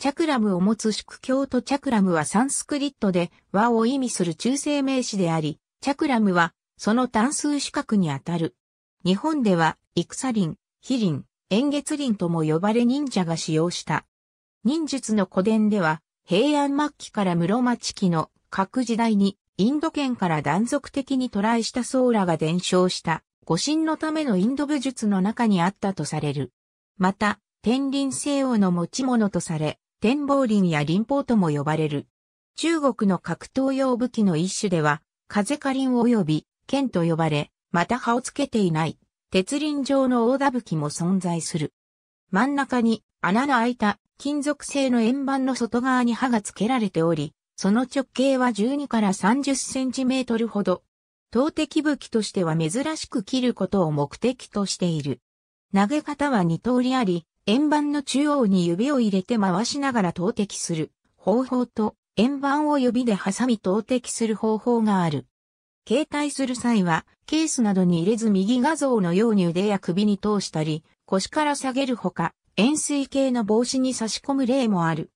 チャクラムを持つ宿教とチャクラムはサンスクリットで和を意味する中性名詞であり、チャクラムはその単数資格にあたる。日本では、戦エンゲツ月ンとも呼ばれ忍者が使用した。忍術の古典では、平安末期から室町期の各時代にインド圏から断続的に渡来した僧羅が伝承した護身のためのインド武術の中にあったとされる。また、天輪西洋の持ち物とされ、天望林や林砲とも呼ばれる。中国の格闘用武器の一種では、風火林及び剣と呼ばれ、また刃をつけていない、鉄輪状の大打武器も存在する。真ん中に穴の開いた金属製の円盤の外側に刃がつけられており、その直径は12から30センチメートルほど。投擲武器としては珍しく切ることを目的としている。投げ方は2通りあり、円盤の中央に指を入れて回しながら投擲する方法と、円盤を指で挟み投擲する方法がある。携帯する際は、ケースなどに入れず右画像のように腕や首に通したり、腰から下げるほか、円錐形の帽子に差し込む例もある。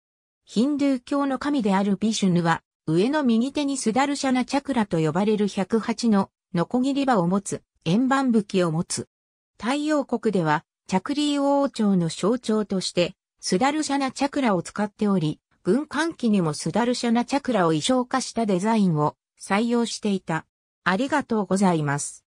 ヒンドゥー教の神であるビシュヌは、上の右手にスダルシャナチャクラと呼ばれる108のノコギリ刃を持つ、円盤武器を持つ。太陽国では、チャクリー王朝の象徴として、スダルシャナチャクラを使っており、軍艦機にもスダルシャナチャクラを衣装化したデザインを採用していた。ありがとうございます。